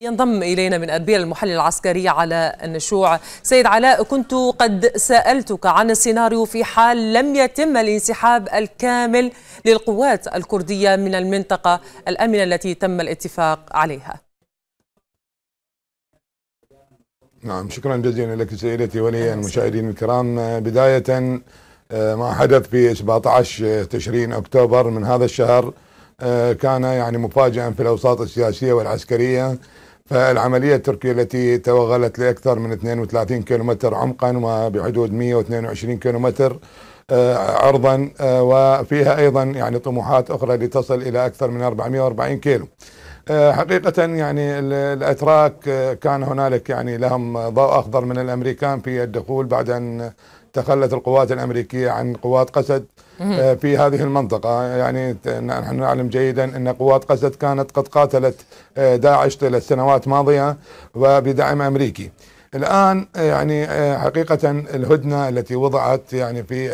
ينضم إلينا من أربيل المحلل العسكري على النشوع سيد علاء كنت قد سألتك عن السيناريو في حال لم يتم الانسحاب الكامل للقوات الكردية من المنطقة الأمنة التي تم الاتفاق عليها نعم شكرا جزيلا لك سيدتي ولي المشاهدين الكرام بداية آه، ما حدث في 17 تشرين أكتوبر من هذا الشهر آه، كان يعني مفاجئا في الأوساط السياسية والعسكرية فالعملية التركية التي توغلت لأكثر من 32 كيلومتر عمقا وبحدود 122 كيلومتر آه، عرضا آه، وفيها أيضا يعني طموحات أخرى لتصل إلى أكثر من 440 كيلو آه، حقيقة يعني الأتراك كان هنالك يعني لهم ضوء أخضر من الأمريكان في الدخول بعد أن تخلت القوات الامريكيه عن قوات قسد آه، في هذه المنطقه يعني نحن نعلم جيدا ان قوات قسد كانت قد قاتلت آه، داعش طيله السنوات الماضية وبدعم امريكي. الان آه، يعني حقيقه الهدنه التي وضعت يعني في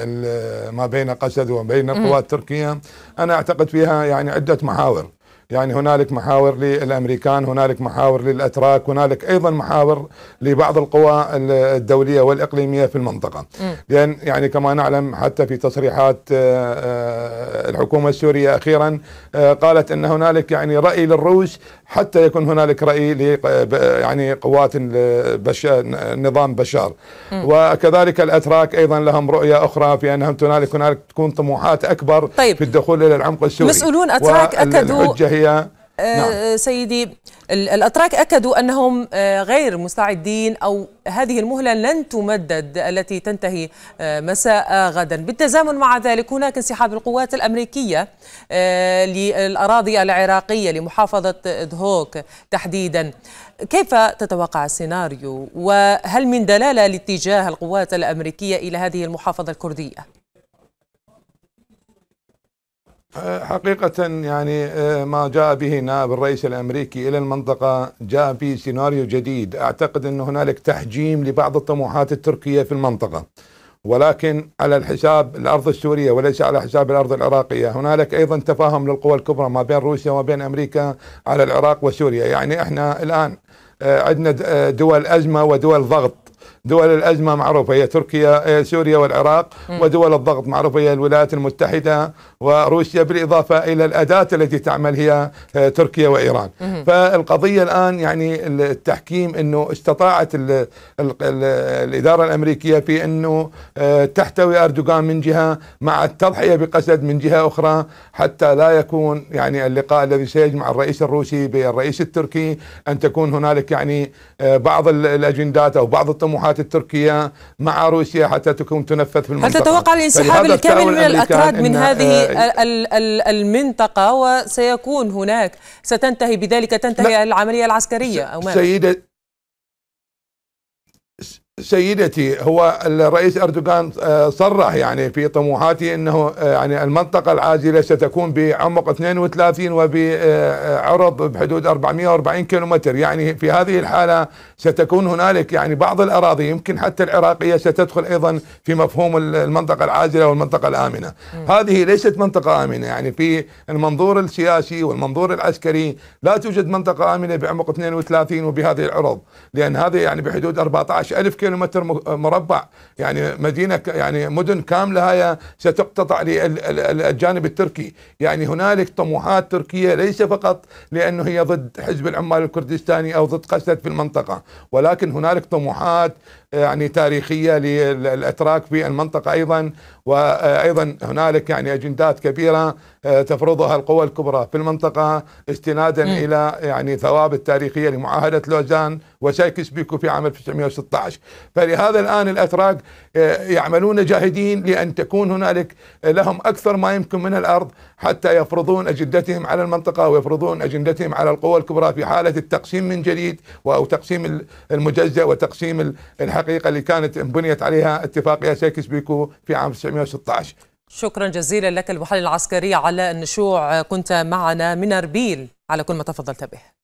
ما بين قسد وبين القوات التركيه انا اعتقد فيها يعني عده محاور. يعني هنالك محاور للامريكان هنالك محاور للاتراك هنالك ايضا محاور لبعض القوى الدوليه والاقليميه في المنطقه لان يعني كما نعلم حتى في تصريحات آه، آه، الحكومه السوريه اخيرا آه، قالت ان هنالك يعني راي للروس حتى يكون هنالك راي ل يعني قوات نظام بشار وكذلك الاتراك ايضا لهم رؤيه اخرى في انهم هنالك هنالك تكون طموحات اكبر طيب. في الدخول الى العمق السوري مسؤولون اتراك اكدوا القضايا آه، نعم. آه، سيدي الأتراك أكدوا أنهم آه، غير مستعدين أو هذه المهلة لن تمدد التي تنتهي مساء غدا بالتزامن مع ذلك هناك انسحاب القوات الأمريكية للأراضي العراقية لمحافظة دهوك تحديدا كيف تتوقع السيناريو وهل من دلالة لاتجاه القوات الأمريكية إلى هذه المحافظة الكردية؟ حقيقة يعني آه، ما جاء به نائب الرئيس الامريكي الى المنطقة جاء في سيناريو جديد، اعتقد ان هنالك تحجيم لبعض الطموحات التركية في المنطقة. ولكن على الحساب الارض السورية وليس على حساب الارض العراقية، هنالك ايضا تفاهم للقوى الكبرى ما بين روسيا وما بين امريكا على العراق وسوريا، يعني احنا الان آه، عندنا آه، دول ازمة ودول ضغط دول الأزمة معروفة هي تركيا سوريا والعراق ودول الضغط معروفة هي الولايات المتحدة وروسيا بالإضافة إلى الأداة التي تعمل هي آه، تركيا وإيران فالقضية الآن يعني التحكيم أنه استطاعت الـ الـ الـ الإدارة الأمريكية في أنه آه، تحتوي أردوغان من جهة مع التضحية بقسد من جهة أخرى حتى لا يكون يعني اللقاء الذي سيجمع الرئيس الروسي بالرئيس التركي أن تكون هنالك يعني آه، بعض الأجندات أو بعض الطموحات الاتفاقات التركية مع روسيا حتى تكون تنفذ في المنطقة هل تتوقع الانسحاب الكامل من الأكراد من هذه آه، المنطقة وسيكون هناك ستنتهي بذلك تنتهي العملية العسكرية أو ماذا؟ سيدة سيدتي هو الرئيس اردوغان آه، صرح يعني في طموحاته انه آه، يعني المنطقه العاجله ستكون بعمق 32 وبعرض آه، بحدود 440 كيلومتر يعني في هذه الحاله ستكون هنالك يعني بعض الاراضي يمكن حتى العراقيه ستدخل ايضا في مفهوم المنطقه العاجله والمنطقه الامنه. م. هذه ليست منطقه امنه يعني في المنظور السياسي والمنظور العسكري لا توجد منطقه امنه بعمق 32 وبهذه العرض لان هذه يعني بحدود 14000 كيلومتر مربع يعني مدينه يعني مدن كامله هاي ستقتطع للجانب التركي يعني هنالك طموحات تركيه ليس فقط لانه هي ضد حزب العمال الكردستاني او ضد قسد في المنطقه ولكن هنالك طموحات يعني تاريخية للأتراك في المنطقة أيضا وأيضا هنالك يعني أجندات كبيرة آه، تفرضها القوى الكبرى في المنطقة استنادا م. إلى يعني ثوابت تاريخية لمعاهدة لوزان وشايكس بيكو في عام 1916 فلهذا الآن الأتراك آه، يعملون جاهدين لأن تكون هنالك لهم أكثر ما يمكن من الأرض حتى يفرضون أجندتهم على المنطقة ويفرضون أجندتهم على القوى الكبرى في حالة التقسيم من جديد أو تقسيم المجزه وتقسيم الحق الحقيقه اللي كانت بنيت عليها اتفاقيه سيكس بيكو في عام 1916 شكرا جزيلا لك المحلل العسكري على النشوع كنت معنا من اربيل على كل ما تفضلت به